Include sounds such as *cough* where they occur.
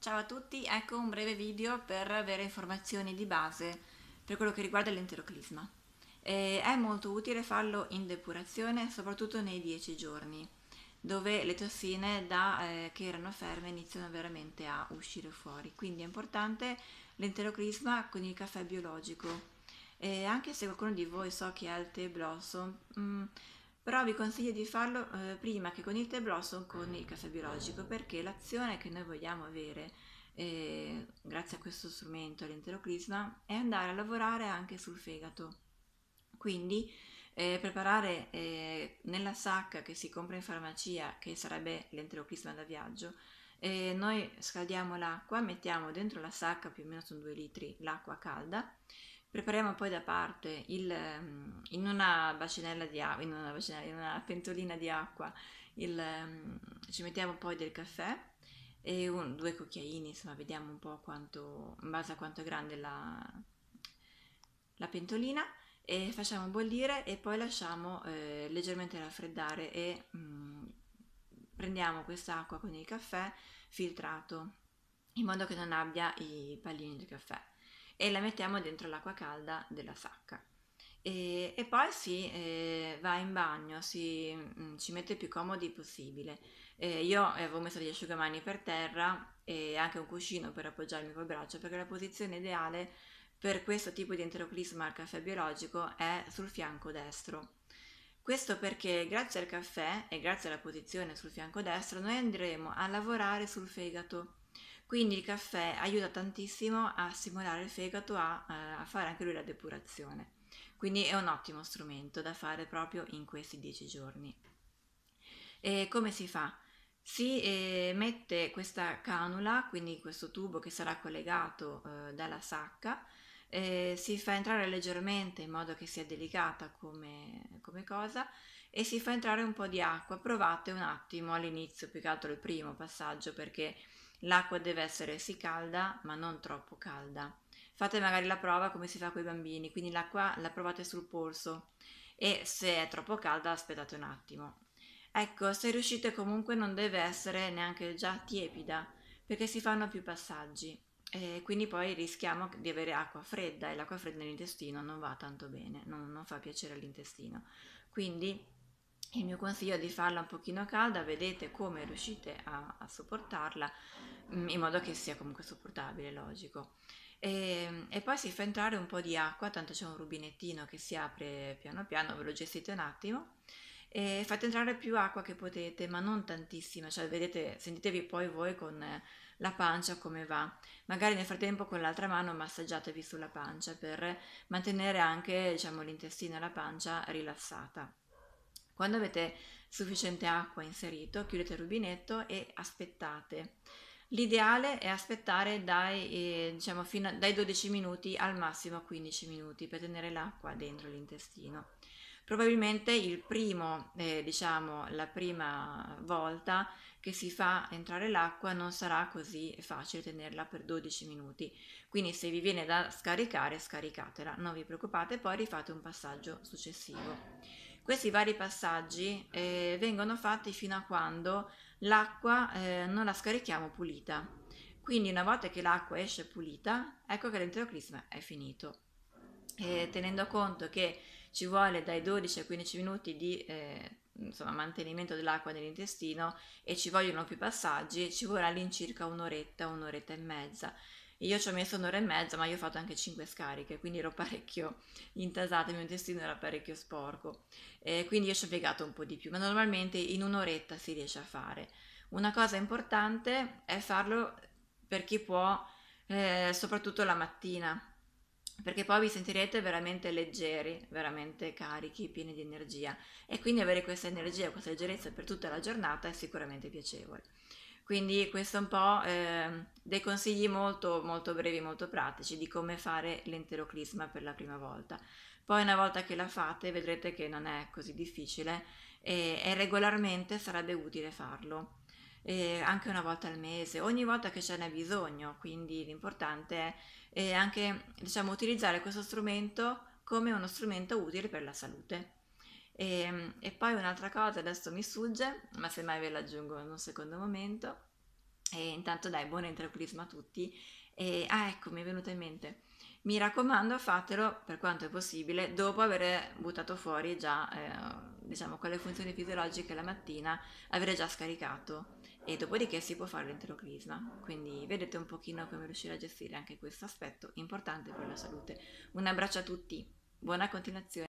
Ciao a tutti, ecco un breve video per avere informazioni di base per quello che riguarda l'enteroclisma. Eh, è molto utile farlo in depurazione, soprattutto nei 10 giorni, dove le tossine da, eh, che erano ferme iniziano veramente a uscire fuori. Quindi è importante l'enteroclisma con il caffè biologico. Eh, anche se qualcuno di voi so che ha il tè blossom, mm, mh, però vi consiglio di farlo eh, prima che con il tè blossom con il caffè biologico perché l'azione che noi vogliamo avere eh, grazie a questo strumento, l'enteroclisma, è andare a lavorare anche sul fegato. Quindi eh, preparare eh, nella sacca che si compra in farmacia, che sarebbe l'enteroclisma da viaggio, eh, noi scaldiamo l'acqua, mettiamo dentro la sacca, più o meno sono 2 litri, l'acqua calda, Prepariamo poi da parte il, ehm, in una bacinella di acqua, in una, bacinella, in una pentolina di acqua, il, ehm, ci mettiamo poi del caffè e un, due cucchiaini, insomma, vediamo un po' quanto, in base a quanto è grande la, la pentolina e facciamo bollire e poi lasciamo eh, leggermente raffreddare e mh, mm, prendiamo quest'acqua con il caffè filtrato in modo che non abbia i pallini del caffè e la mettiamo dentro l'acqua calda della sacca. E, e poi si eh, va in bagno, si, mh, mm, ci mette più comodi possibile. Eh, io avevo messo gli asciugamani per terra e anche un cuscino per appoggiarmi col braccio perché la posizione ideale per questo tipo di enteroclisma al caffè biologico è sul fianco destro. Questo perché grazie al caffè e grazie alla posizione sul fianco destro noi andremo a lavorare sul fegato quindi il caffè aiuta tantissimo a stimolare il fegato a, eh, a fare anche lui la depurazione. Quindi è un ottimo strumento da fare proprio in questi 10 giorni. E come si fa? Si eh, mette questa canula, quindi questo tubo che sarà collegato eh, dalla sacca, eh, si fa entrare leggermente in modo che sia delicata come, come, cosa e si fa entrare un po' di acqua. Provate un attimo all'inizio, più che altro il primo passaggio perché L'acqua deve essere sì calda, ma non troppo calda. Fate magari la prova come si fa con i bambini, quindi l'acqua la provate sul polso e se è troppo calda aspettate un attimo. Ecco, se riuscite comunque non deve essere neanche già tiepida, perché si fanno più passaggi e quindi poi rischiamo di avere acqua fredda e l'acqua fredda nell'intestino non va tanto bene, non, non fa piacere all'intestino. Quindi il mio consiglio è di farla un pochino calda, vedete come riuscite a, a sopportarla mm, in modo che sia comunque sopportabile, logico. E, ehm, e, poi si fa entrare un po' di acqua, tanto c'è un rubinettino che si apre piano piano, ve lo gestite un attimo. E fate entrare più acqua che potete, ma non tantissima, cioè vedete, sentitevi poi voi con la pancia come va. Magari nel frattempo con l'altra mano massaggiatevi sulla pancia per mantenere anche, diciamo, l'intestino e la pancia rilassata. Quando avete sufficiente acqua inserito, chiudete il rubinetto e aspettate. L'ideale è aspettare dai, eh, diciamo a, dai 12 minuti al massimo a 15 minuti per tenere l'acqua dentro l'intestino. Probabilmente primo, eh, diciamo, la prima volta che si fa entrare l'acqua non sarà così facile tenerla per 12 minuti, quindi se vi viene da scaricare scaricatela, non vi preoccupate, poi rifate un passaggio successivo. Questi vari passaggi eh, vengono fatti fino a quando l'acqua eh, non la scarichiamo pulita. Quindi una volta che l'acqua esce pulita, ecco che l'intero crisma è finito. E eh, tenendo conto che ci vuole dai 12 ai 15 minuti di eh, insomma, mantenimento dell'acqua nell'intestino e ci vogliono più passaggi, ci vorrà all'incirca un'oretta, un'oretta e mezza io ci ho messo un'ora e mezza, ma io ho fatto anche 5 scariche, quindi ero *laughs* parecchio intasata, il mio intestino era parecchio sporco. Eh, quindi io ci ho piegato un po' di più, ma normalmente in un'oretta si riesce a fare. Una cosa importante è farlo per chi può, eh, soprattutto la mattina, perché poi vi sentirete veramente leggeri, veramente carichi, pieni di energia e quindi avere questa energia, questa leggerezza per tutta la giornata è sicuramente piacevole. Quindi questo è un po' eh, dei consigli molto, molto brevi, molto pratici di come fare l'enteroclisma per la prima volta. Poi una volta che la fate vedrete che non è così difficile e, e regolarmente sarebbe utile farlo. Eh, anche una volta al mese, ogni volta che ce n'è bisogno, quindi l'importante è anche diciamo, utilizzare questo strumento come uno strumento utile per la salute. E, ehm, e poi un'altra cosa, adesso mi sfugge, ma semmai ve l'aggiungo in un secondo momento. E intanto dai, buon entropulismo a tutti. E, ah, ecco, mi è venuta in mente. Mi raccomando, fatelo per quanto è possibile dopo aver buttato fuori già, eh, diciamo, quelle funzioni fisiologiche la mattina, avere già scaricato e dopodiché si può fare l'enterocrisma. Quindi vedete un pochino come riuscire a gestire anche questo aspetto importante per la salute. Un abbraccio a tutti, buona continuazione.